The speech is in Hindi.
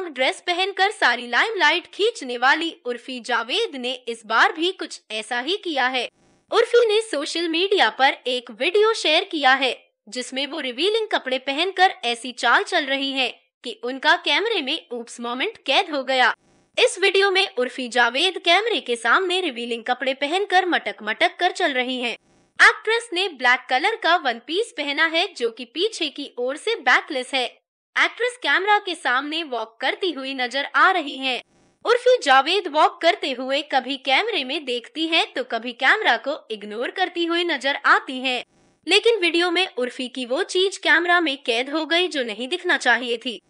रंग ड्रेस पहनकर सारी लाइमलाइट खींचने वाली उर्फी जावेद ने इस बार भी कुछ ऐसा ही किया है उर्फी ने सोशल मीडिया पर एक वीडियो शेयर किया है जिसमें वो रिवीलिंग कपड़े पहनकर ऐसी चाल चल रही है कि उनका कैमरे में ऊप्स मोमेंट कैद हो गया इस वीडियो में उर्फी जावेद कैमरे के सामने रिवीलिंग कपड़े पहनकर मटक मटक कर चल रही है एक्ट्रेस ने ब्लैक कलर का वन पीस पहना है जो कि पीछे की ओर से बैकलेस है एक्ट्रेस कैमरा के सामने वॉक करती हुई नजर आ रही हैं। उर्फी जावेद वॉक करते हुए कभी कैमरे में देखती हैं तो कभी कैमरा को इग्नोर करती हुई नजर आती हैं। लेकिन वीडियो में उर्फी की वो चीज कैमरा में कैद हो गई जो नहीं दिखना चाहिए थी